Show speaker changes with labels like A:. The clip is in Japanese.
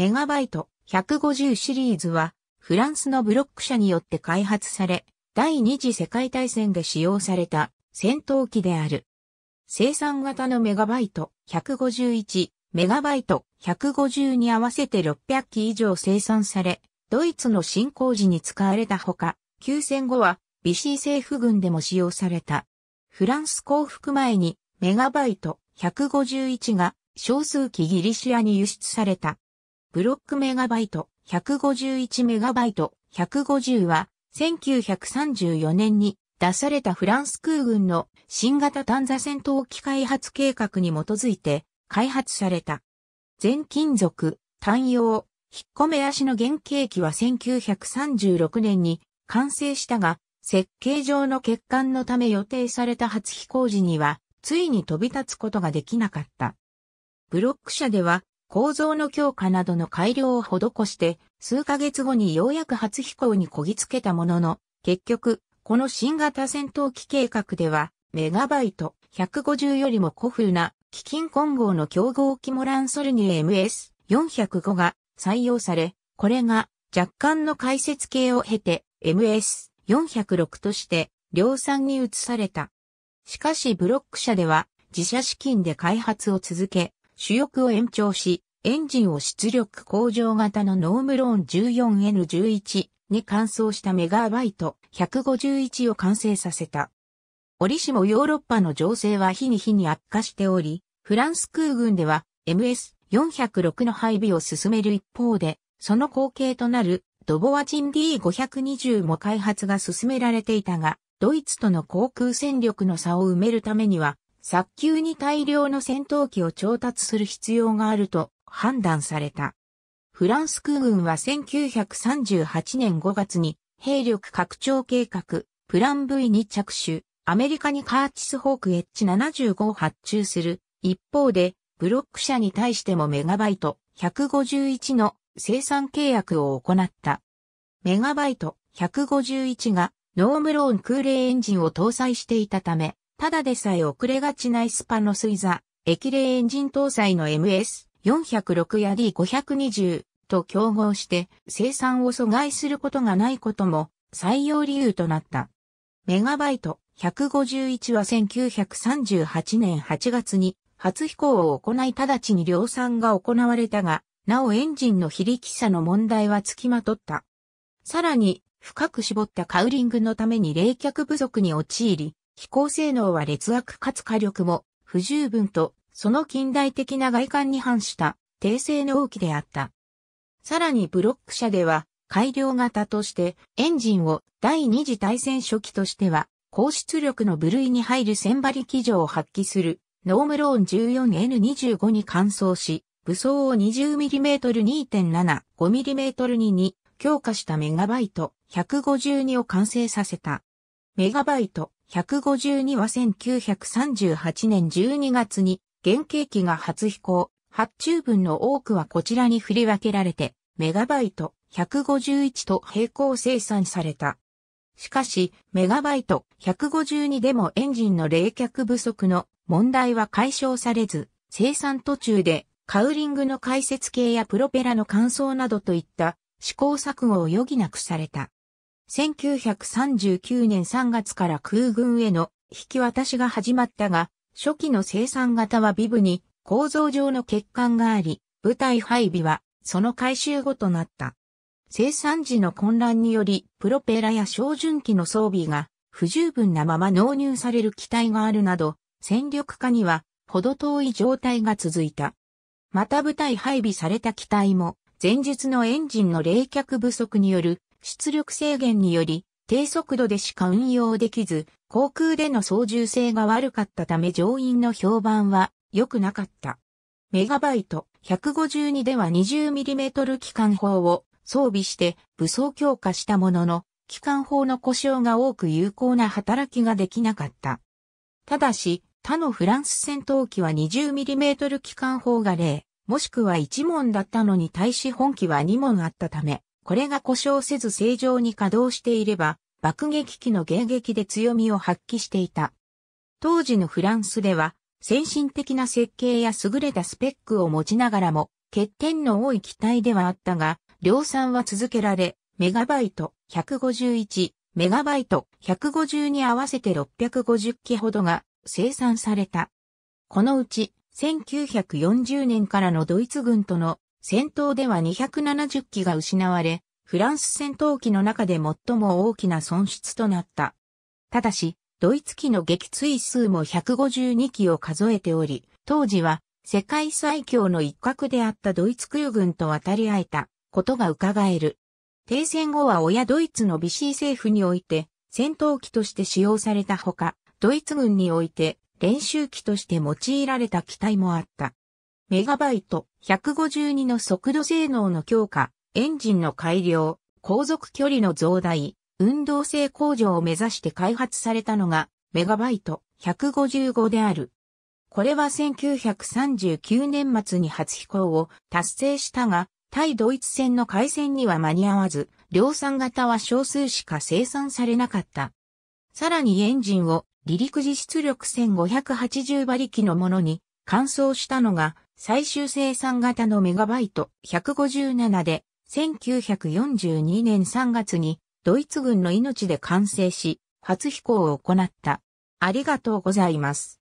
A: メガバイト150シリーズは、フランスのブロック社によって開発され、第二次世界大戦で使用された戦闘機である。生産型のメガバイト151、メガバイト150に合わせて600機以上生産され、ドイツの侵攻時に使われたほか、休戦後はビシー政府軍でも使用された。フランス降伏前にメガバイト151が少数機ギリシアに輸出された。ブロックメガバイト、151メガバイト、150は、1934年に出されたフランス空軍の新型探査戦闘機開発計画に基づいて開発された。全金属、単用、引っ込め足の原型機は1936年に完成したが、設計上の欠陥のため予定された初飛行時には、ついに飛び立つことができなかった。ブロック車では、構造の強化などの改良を施して、数ヶ月後にようやく初飛行にこぎつけたものの、結局、この新型戦闘機計画では、メガバイト150よりも古風な、基金混合の競合機モランソルニュ MS405 が採用され、これが若干の解説系を経て MS406 として量産に移された。しかしブロック社では自社資金で開発を続け、主翼を延長し、エンジンを出力向上型のノームローン 14N11 に換装したメガバイト151を完成させた。折しもヨーロッパの情勢は日に日に悪化しており、フランス空軍では MS406 の配備を進める一方で、その後継となるドボワチン D520 も開発が進められていたが、ドイツとの航空戦力の差を埋めるためには、早急に大量の戦闘機を調達する必要があると判断された。フランス空軍は1938年5月に兵力拡張計画、プラン V に着手、アメリカにカーチスホーク H75 を発注する。一方で、ブロック社に対してもメガバイト151の生産契約を行った。メガバイト151がノームローン空冷エンジンを搭載していたため、ただでさえ遅れがちないスパの水座、液冷エンジン搭載の MS 406や D520 と競合して生産を阻害することがないことも採用理由となった。メガバイト151は1938年8月に初飛行を行い直ちに量産が行われたが、なおエンジンの非力さの問題は付きまとった。さらに、深く絞ったカウリングのために冷却不足に陥り、飛行性能は劣悪かつ火力も不十分とその近代的な外観に反した訂正の大きであった。さらにブロック車では改良型としてエンジンを第二次大戦初期としては高出力の部類に入る千張機場馬力を発揮するノームローン 14N25 に換装し、武装を 20mm2.75mm に2強化したメガバイト152を完成させた。メガバイト152は1938年12月に原型機が初飛行、発注分の多くはこちらに振り分けられて、メガバイト151と並行生産された。しかし、メガバイト152でもエンジンの冷却不足の問題は解消されず、生産途中でカウリングの解説系やプロペラの乾燥などといった試行錯誤を余儀なくされた。1939年3月から空軍への引き渡しが始まったが、初期の生産型はビブに構造上の欠陥があり、部隊配備はその回収後となった。生産時の混乱により、プロペラや照準機の装備が不十分なまま納入される機体があるなど、戦力化にはほど遠い状態が続いた。また部隊配備された機体も、前述のエンジンの冷却不足による出力制限により、低速度でしか運用できず、航空での操縦性が悪かったため乗員の評判は良くなかった。メガバイト152では 20mm 機関砲を装備して武装強化したものの、機関砲の故障が多く有効な働きができなかった。ただし、他のフランス戦闘機は 20mm 機関砲が0、もしくは1門だったのに対し本機は2門あったため、これが故障せず正常に稼働していれば、爆撃機の迎撃で強みを発揮していた。当時のフランスでは、先進的な設計や優れたスペックを持ちながらも、欠点の多い機体ではあったが、量産は続けられ、メガバイト151、メガバイト150に合わせて650機ほどが生産された。このうち1940年からのドイツ軍との戦闘では270機が失われ、フランス戦闘機の中で最も大きな損失となった。ただし、ドイツ機の撃墜数も152機を数えており、当時は世界最強の一角であったドイツ空軍と渡り合えたことが伺える。停戦後は親ドイツのビシー政府において戦闘機として使用されたほか、ドイツ軍において練習機として用いられた機体もあった。メガバイト、152の速度性能の強化、エンジンの改良、航続距離の増大、運動性向上を目指して開発されたのが、メガバイト155である。これは1939年末に初飛行を達成したが、対ドイツ戦の開戦には間に合わず、量産型は少数しか生産されなかった。さらにエンジンを離陸時出力1580馬力のものに換装したのが最終生産型のメガバイト157で、1942年3月にドイツ軍の命で完成し、初飛行を行った。ありがとうございます。